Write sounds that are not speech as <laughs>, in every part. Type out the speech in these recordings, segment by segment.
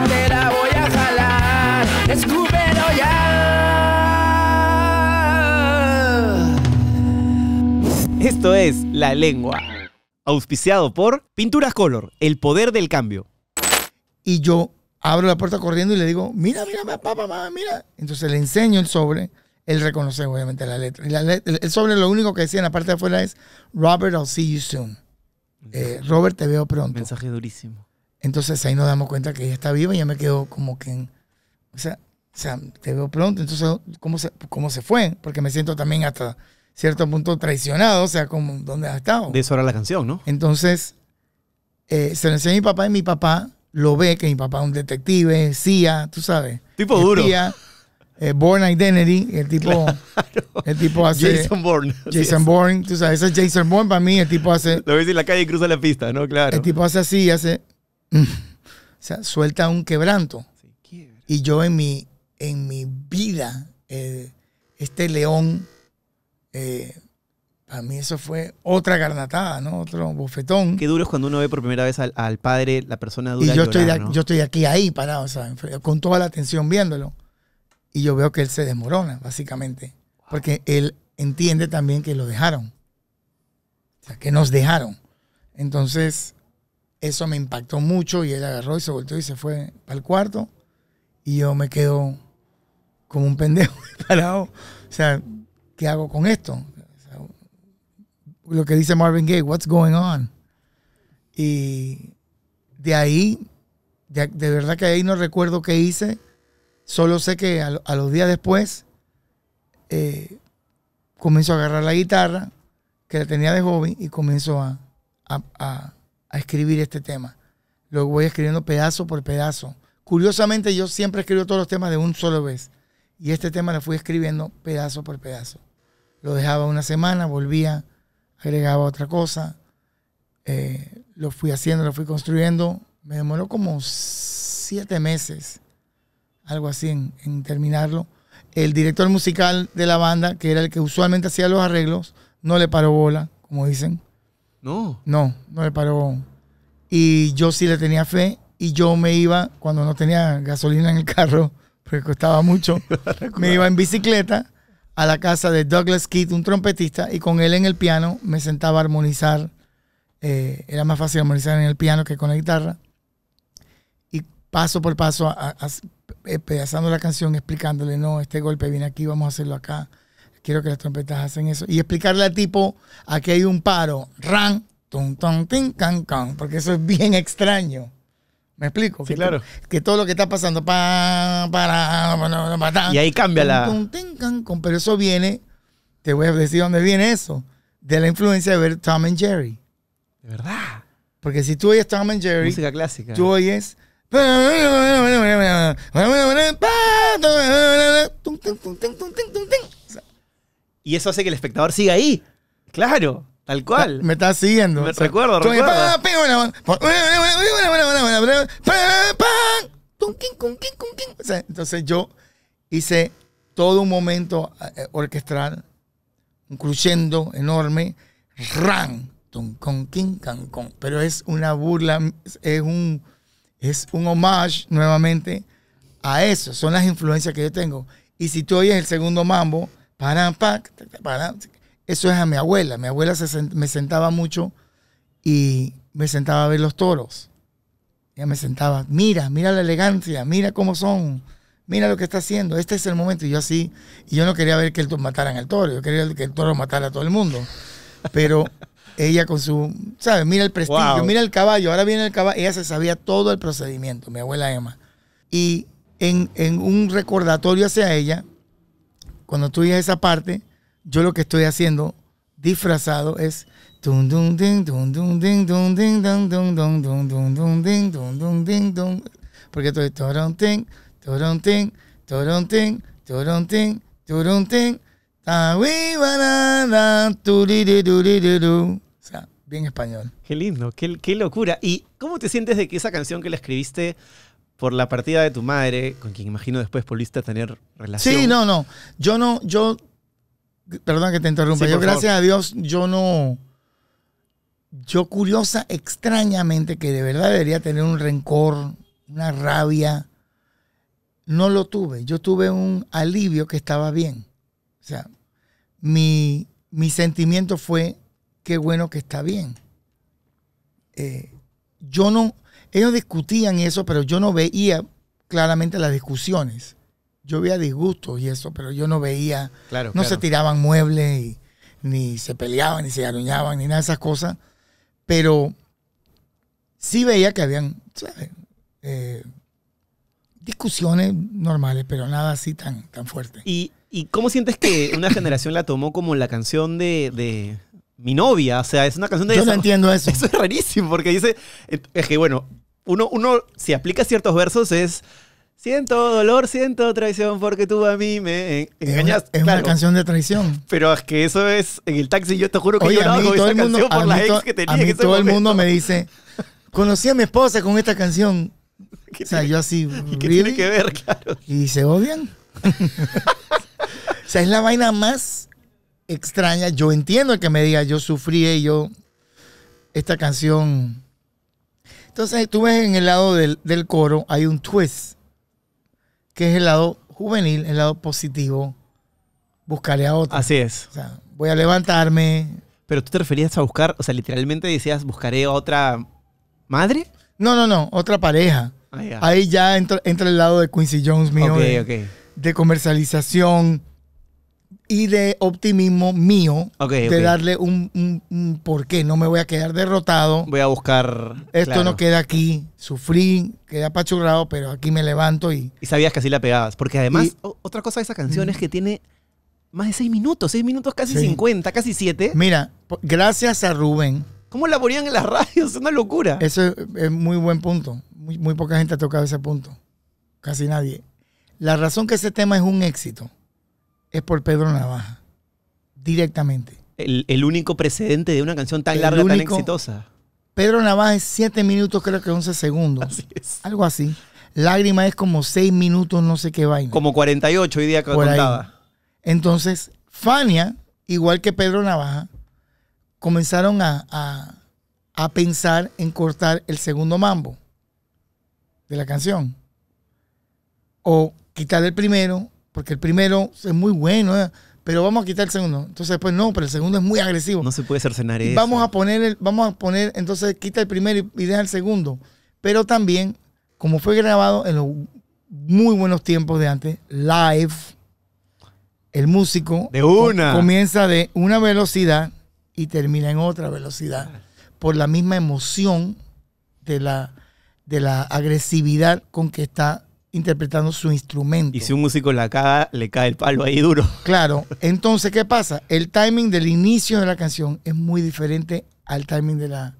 la voy a jalar, ya. Esto es La Lengua, auspiciado por Pinturas Color, el poder del cambio. Y yo abro la puerta corriendo y le digo, mira, mira, papá, mamá, mira. Entonces le enseño el sobre. Él reconoce obviamente la letra. el sobre lo único que decía en la parte de afuera es, Robert, I'll see you soon. Eh, Robert, te veo pronto. Mensaje durísimo. Entonces ahí nos damos cuenta que ella está viva y ya me quedo como que, o, sea, te veo pronto. Entonces, ¿cómo se, ¿cómo se fue? Porque me siento también hasta cierto punto traicionado, o sea, como, ¿dónde has estado? De eso era la canción, ¿no? Entonces, eh, se lo mi papá y mi papá lo ve, que mi papá es un detective, CIA, tú sabes. Tipo duro. CIA, eh, Born Identity, el tipo, el tipo hace... Jason Bourne. Jason Bourne, tú sabes, ese es Jason Bourne para mí, el tipo hace... Lo ves en la calle y cruza la pista, ¿no? Claro. El tipo hace así, hace... Mm. o sea, suelta un quebranto. Y yo en mi, en mi vida, eh, este león, eh, para mí eso fue otra garnatada, ¿no? Otro bofetón. Qué duro es cuando uno ve por primera vez al, padre, la persona dura. Y yo, estoy, yo estoy aquí ahí parado, o sea, con toda la atención viéndolo. Y yo veo que él se desmorona, básicamente. Porque él entiende también que lo dejaron. O sea, que nos dejaron. Entonces, eso me impactó mucho y él agarró y se volteó y se fue al cuarto y yo me quedo como un pendejo <laughs> parado. O sea, ¿qué hago con esto? lo que dice Marvin Gaye, what's going on? Y de ahí, de, verdad que ahí no recuerdo qué hice, solo sé que a, los días después eh, comenzó a agarrar la guitarra que la tenía de hobby y comienzo a, a a escribir este tema. Lo voy escribiendo pedazo por pedazo. Curiosamente, yo siempre escribo todos los temas de un solo vez. Y este tema lo fui escribiendo pedazo por pedazo. Lo dejaba una semana, volvía, agregaba otra cosa. Eh, lo fui haciendo, lo fui construyendo. Me demoró como siete meses, algo así, en terminarlo. El director musical de la banda, que era el que usualmente hacía los arreglos, no le paró bola, como dicen. No. No, no le paró. Y yo sí le tenía fe y yo me iba, cuando no tenía gasolina en el carro, <laughs> porque costaba mucho, <laughs> me iba en bicicleta a la casa de Douglas Keith, un trompetista, y con él en el piano me sentaba a armonizar. Eh, era más fácil armonizar en el piano que con la guitarra. Y paso por paso, eh, pedazando la canción, explicándole, no, este golpe viene aquí, vamos a hacerlo acá quiero que las trompetas hacen eso. Y explicarle al tipo, aquí hay un paro, ran, tum, tum, tin, can, can, porque eso es bien extraño. ¿Me explico? Sí, claro. que todo lo que está pasando, pa, para, para, y ahí cambia la... Tum, tin, pero eso viene, te voy a decir dónde viene eso, de la influencia de ver Tom and Jerry. De verdad. Porque si tú oyes Tom and Jerry... Música clásica. Tú oyes... Y eso hace que el espectador siga ahí. Claro, tal cual. Me está siguiendo. Me recuerdo, recuerdo. Entonces yo hice todo un momento eh, eh, orquestral, un cruciendo enorme, ran, con, king can, con. Pero es una burla, es un, es un homage nuevamente a eso. Son las influencias que yo tengo. Y si tú oyes el segundo mambo, eso es a mi abuela. Mi abuela me sentaba mucho y me sentaba a ver los toros. Ella me sentaba, mira, mira la elegancia, mira cómo son, mira lo que está haciendo, este es el momento. Y yo así, y yo no quería ver que el mataran al toro, yo quería que el toro matara a todo el mundo. Pero <laughs> ella con su, ¿sabes? Mira el prestigio, mira el caballo, ahora viene el caballo. Ella se sabía todo el procedimiento, mi abuela Emma. Y en, en un recordatorio hacia ella, cuando tú dices esa parte, yo lo que estoy haciendo disfrazado es porque estoy toronting, toronting, toronting, toronting, toronting, o sea, bien español. Qué lindo, qué, qué locura. ¿Y cómo te sientes de que esa canción que la escribiste por la partida de tu madre, con quien imagino después polista tener relación. Sí, no, no. Yo no, yo, perdón que te interrumpa, yo gracias a Dios, yo no, yo curiosa, extrañamente, que de verdad debería tener un rencor, una rabia, no lo tuve. Yo tuve un alivio que estaba bien. O sea, mi, mi sentimiento fue, qué bueno que está bien. Eh, yo no, ellos discutían eso, pero yo no veía claramente las discusiones. Yo veía disgustos y eso, pero yo no veía. Claro, no se tiraban muebles, ni se peleaban, ni se aruñaban, ni nada de esas cosas. Pero sí veía que habían, ¿sabes? Eh, discusiones normales, pero nada así tan, tan fuerte. ¿Y, cómo sientes que una generación la tomó como la canción de, mi novia? O sea, es una canción de... Yo no entiendo <laughs> eso. Eso es rarísimo, porque dice, eh, es que bueno, uno, uno, si aplica ciertos versos, es. Siento dolor, siento traición porque tú a mí me engañaste. Es, una, canción de traición. Pero es que eso es, en el taxi yo te juro que yo no hago todo el mundo, que todo el mundo me dice, conocí a mi esposa con esta canción. <laughs> O sea, yo así, ¿Y <laughs> qué tiene que ver, claro? Y se odian. <laughs> o sea, es la vaina más extraña. Yo entiendo que me diga, yo sufrí, yo, esta canción entonces tú ves en el lado del, coro hay un twist, que es el lado juvenil, el lado positivo, buscaré a otro. Así es. O sea, voy a levantarme. Pero tú te referías a buscar, o sea, literalmente decías, buscaré a otra madre. No, no, no, otra pareja. Ah, Ahí ya entra, el lado de Quincy Jones mío. de comercialización y de optimismo mío de darle un, por qué. No me voy a quedar derrotado. Voy a buscar. Esto no queda aquí. Sufrí, queda apachurrado, pero aquí me levanto y. Y sabías que así la pegabas. Porque además, otra cosa de esa canción es que tiene más de seis minutos, seis minutos casi cincuenta, casi siete. Mira, gracias a Rubén. ¿Cómo la ponían en las <laughs> radios? Es una locura. Eso es, muy buen punto. Muy, muy poca gente ha tocado ese punto. Casi nadie. La razón que ese tema es un éxito es por Pedro Navaja, directamente. El, único precedente de una canción tan larga, y tan exitosa. Pedro Navaja es 7 minutos, creo que 11 segundos. Así es. Algo así. Lágrima es como 6 minutos, no sé qué vaina. Como 48 hoy día que contaba. Entonces, Fania, igual que Pedro Navaja, comenzaron a, a pensar en cortar el segundo mambo de la canción. O quitar el primero porque el primero es muy bueno, ¿eh? pero vamos a quitar el segundo. Entonces pues, no, pero el segundo es muy agresivo. No se puede cercenar y eso. Vamos a poner, el, vamos a poner, entonces quita el primero y, deja el segundo. Pero también, como fue grabado en los muy buenos tiempos de antes, live, el músico comienza de una velocidad y termina en otra velocidad por la misma emoción de la, de la agresividad con que está interpretando su instrumento. Y si un músico la caga, le cae el palo ahí duro. <laughs> Claro. Entonces, ¿qué pasa? El timing del inicio de la canción es muy diferente al timing de la,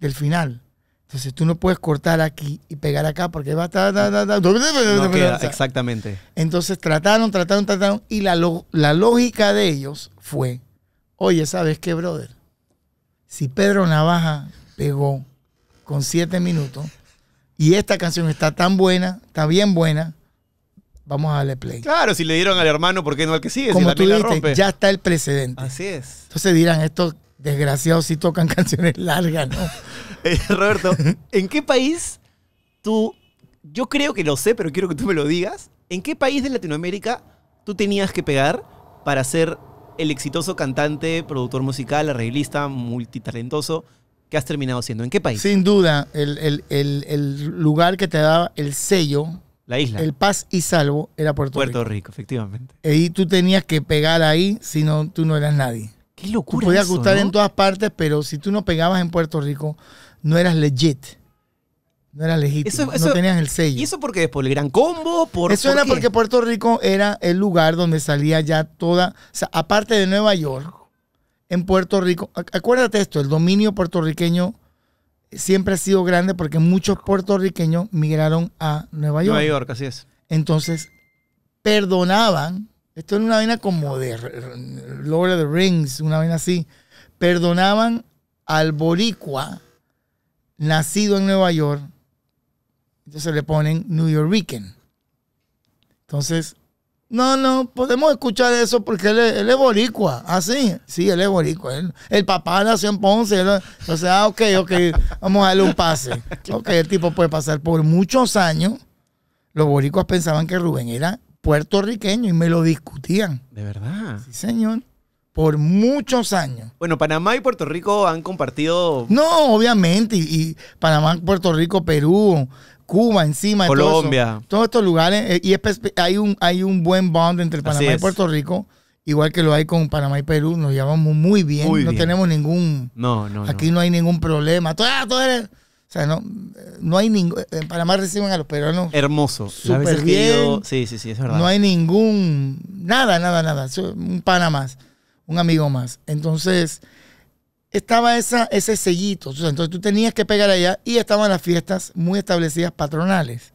del final. Entonces tú no puedes cortar aquí y pegar acá porque va a exactamente. Entonces trataron, trataron, trataron y la, la lógica de ellos fue, oye, ¿sabes qué, brother? Si Pedro Navaja pegó con siete minutos, y esta canción está tan buena, está bien buena. Vamos a darle play. Claro, si le dieron al hermano, ¿por qué no al que sigue? Como tú dijiste, ya está el precedente. Así es. Entonces dirán, estos desgraciados sí tocan <laughs> canciones largas, ¿no? <laughs> Eh, Roberto, ¿en qué país tú, yo creo que lo sé, pero quiero que tú me lo digas, ¿en qué país de Latinoamérica tú tenías que pegar para ser el exitoso cantante, productor musical, arreglista, multitalentoso has terminado siendo? ¿En qué país? Sin duda, el, lugar que te daba el sello. La isla. El paz y salvo era Puerto, Rico. Puerto Rico, efectivamente. Y tú tenías que pegar ahí, si no, tú no eras nadie. Qué locura. podías gustar en todas partes, pero si tú no pegabas en Puerto Rico, no eras legit. No eras legit, Eso, no tenías el sello. ¿Y eso porque después el gran combo? Por, eso era porque Puerto Rico era el lugar donde salía ya toda. O sea, aparte de Nueva York, en Puerto Rico. Acuérdate esto, el dominio puertorriqueño siempre ha sido grande porque muchos puertorriqueños migraron a Nueva York. Nueva York, así es. Entonces, perdonaban, esto era una vaina como de Lord of the Rings, una vaina así, perdonaban al boricua nacido en Nueva York, entonces le ponen New York Entonces, no, no, podemos escuchar eso porque él, es boricua. así, ah, sí? Sí, él es boricua. el papá nació en Ponce. O sea, ah, ok, ok, vamos a darle un pase. <laughs> Ok, el tipo puede pasar por muchos años. Los boricuas pensaban que Rubén era puertorriqueño y me lo discutían. ¿De verdad? Sí, señor. Por muchos años. Bueno, Panamá y Puerto Rico han compartido... No, obviamente. y Panamá, Puerto Rico, Perú, Cuba encima. Colombia. Todos estos lugares. Eh, y hay, un, hay un buen bond entre Panamá y Puerto Rico. Igual que lo hay con Panamá y Perú, nos llevamos muy bien. no tenemos ningún. No, no. Aquí no, hay ningún problema. Todo, ah, todo o sea, no, no hay ningún. En Panamá reciben a los peruanos. Hermoso. Súper bien. sí, sí, sí, es verdad. No hay ningún. Nada, nada, nada. Un Panamá. Un amigo más. Entonces, estaba esa, ese sellito. Entonces tú tenías que pegar allá y estaban las fiestas muy establecidas patronales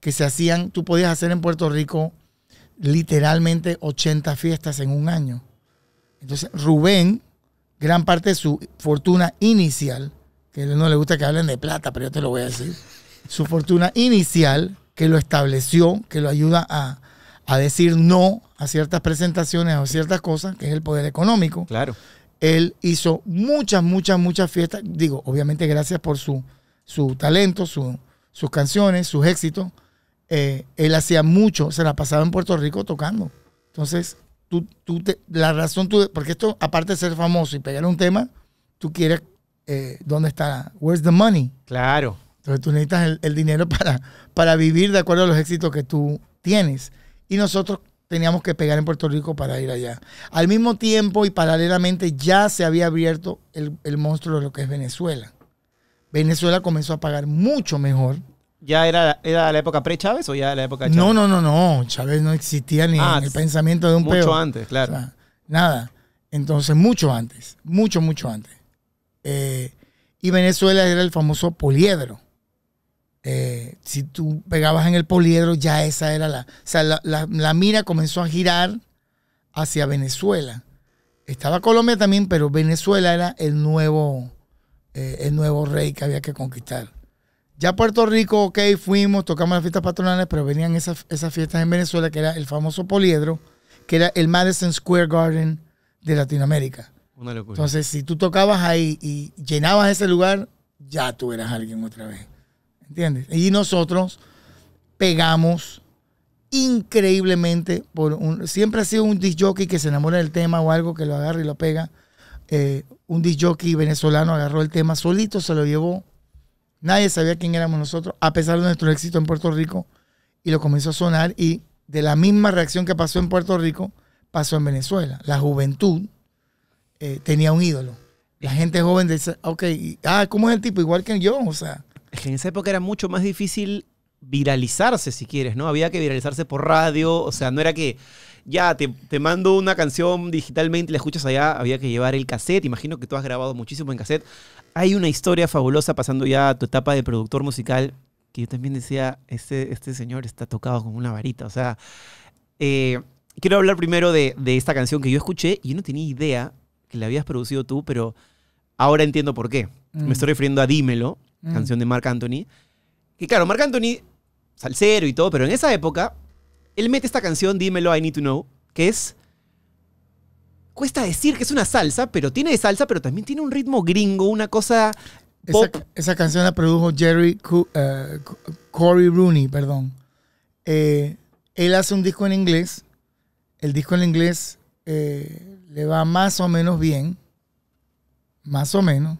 que se hacían. Tú podías hacer en Puerto Rico literalmente 80 fiestas en un año. Entonces Rubén, gran parte de su fortuna inicial, que a él no le gusta que hablen de plata, pero yo te lo voy a decir, su fortuna inicial que lo estableció, que lo ayuda a, a decir no a ciertas presentaciones o ciertas cosas, que es el poder económico. Claro él hizo muchas, muchas, muchas fiestas. Digo, obviamente gracias por su, su talento, sus canciones, sus éxitos. Eh, él hacía mucho, se la pasaba en Puerto Rico tocando. Entonces, tú, tú la razón, tú, porque esto, aparte de ser famoso y pegar un tema, tú quieres, eh, ¿dónde está? Where's the money? Claro. Entonces tú necesitas el, dinero para, para vivir de acuerdo a los éxitos que tú tienes. Y nosotros teníamos que pegar en Puerto Rico para ir allá. Al mismo tiempo y paralelamente ya se había abierto el, monstruo de lo que es Venezuela. Venezuela comenzó a pagar mucho mejor. ¿Ya era, era la época pre-Chávez o ya era la época Chávez? No, no, no, no. Chávez no existía ni en ah, el pensamiento de un Mucho antes, claro. nada. Entonces, mucho antes. Mucho, mucho antes. Eh, y Venezuela era el famoso poliedro. Eh, si tú pegabas en el poliedro, ya esa era la... O sea, la, mira comenzó a girar hacia Venezuela. Estaba Colombia también, pero Venezuela era el nuevo, eh, el nuevo rey que había que conquistar. Ya Puerto Rico, ok, fuimos, tocamos las fiestas patronales, pero venían esas, fiestas en Venezuela, que era el famoso poliedro, que era el Madison Square Garden de Latinoamérica. Entonces, si tú tocabas ahí y llenabas ese lugar, ya tú eras alguien otra vez. ¿Entiendes? Y nosotros pegamos increíblemente por un... Siempre ha sido un disc que se enamora del tema o algo que lo agarra y lo pega. Eh, un disc venezolano agarró el tema solito, se lo llevó. Nadie sabía quién éramos nosotros, a pesar de nuestro éxito en Puerto Rico. Y lo comenzó a sonar y de la misma reacción que pasó en Puerto Rico, pasó en Venezuela. La juventud eh, tenía un ídolo. La gente joven dice, ok, ah, ¿cómo es el tipo? Igual que yo, o sea, en esa época era mucho más difícil viralizarse, si quieres, ¿no? Había que viralizarse por radio, o sea, no era que ya te, mando una canción digitalmente, la escuchas allá, había que llevar el cassette, imagino que tú has grabado muchísimo en cassette. Hay una historia fabulosa pasando ya a tu etapa de productor musical, que yo también decía, este, este señor está tocado con una varita, o sea, eh, quiero hablar primero de, esta canción que yo escuché y yo no tenía idea que la habías producido tú, pero ahora entiendo por qué. Me mm. estoy refiriendo a Dímelo, Mm. canción de Marc Anthony. Que claro, Marc Anthony, salsero y todo, pero en esa época, él mete esta canción, Dímelo, I Need to Know, que es... Cuesta decir que es una salsa, pero tiene salsa, pero también tiene un ritmo gringo, una cosa esa, esa, canción la produjo Jerry eh, Corey Rooney, perdón. Eh, él hace un disco en inglés. El disco en inglés eh, le va más o menos bien. Más o menos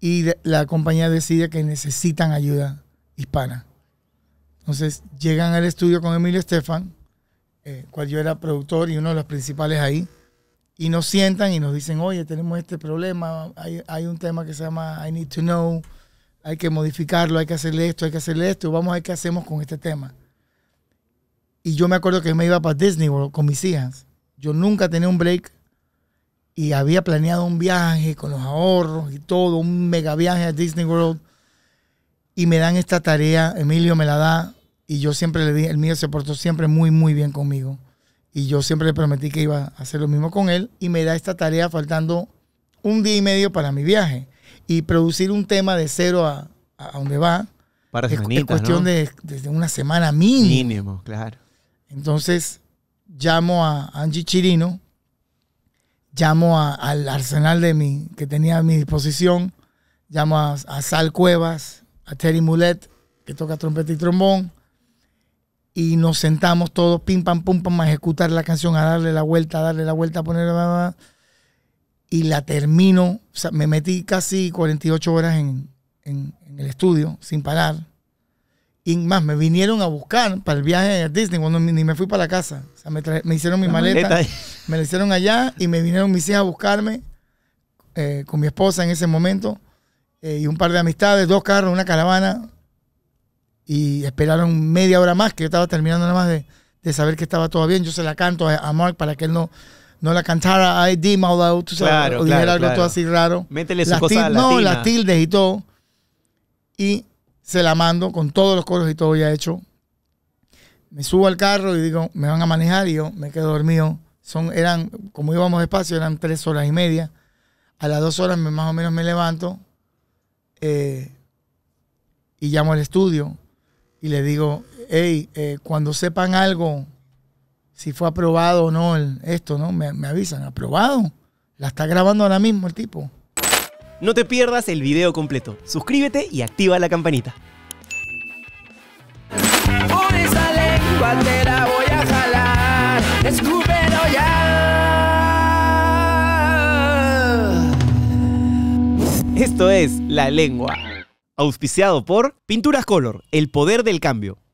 y la compañía decide que necesitan ayuda hispana. Entonces llegan al estudio con Emilio Estefan, eh, cual yo era productor y uno de los principales ahí, y nos sientan y nos dicen, oye, tenemos este problema, hay, hay un tema que se llama I Need to Know, hay que modificarlo, hay que hacerle esto, hay que hacerle esto, vamos a ver qué hacemos con este tema. Y yo me acuerdo que me iba para Disney World con mis hijas. Yo nunca tenía un break y había planeado un viaje con los ahorros y todo, un mega viaje a Disney World. Y me dan esta tarea, Emilio me la da y yo siempre le dije, el mío se portó siempre muy, muy bien conmigo. Y yo siempre le prometí que iba a hacer lo mismo con él y me da esta tarea faltando un día y medio para mi viaje y producir un tema de cero a, a donde va. Para es, cuestión de, de, una semana mínimo. Mínimo, claro. Entonces llamo a Angie Chirino, llamo al arsenal de mí que tenía a mi disposición, llamo a, Sal Cuevas, a Terry Mulet, que toca trompeta y trombón, y nos sentamos todos, pim, pam, pum, pam, a ejecutar la canción, a darle la vuelta, a darle la vuelta, a ponerla, y la termino, me metí casi 48 horas en, en el estudio, sin parar y más, me vinieron a buscar para el viaje a Disney cuando ni me fui para la casa. O sea, me, hicieron mi maleta, me la hicieron allá y me vinieron mis hijas a buscarme eh, con mi esposa en ese momento eh, y un par de amistades, dos carros, una caravana. Y esperaron media hora más, que yo estaba terminando nada más de, saber que estaba todo bien. Yo se la canto a, Mark para que él no, no la cantara ID o dijera algo así raro. Métele su las No, las tildes y todo. Y se la mando con todos los coros y todo ya hecho. Me subo al carro y digo, me van a manejar y yo me quedo dormido. Son, eran, como íbamos despacio, eran tres horas y media. A las dos horas más o menos me levanto eh, y llamo al estudio y le digo, hey, eh, cuando sepan algo, si fue aprobado o no esto, ¿no? Me, me avisan, aprobado. La está grabando ahora mismo el tipo. No te pierdas el video completo. Suscríbete y activa la campanita. Esto es La Lengua. Auspiciado por Pinturas Color, el poder del cambio.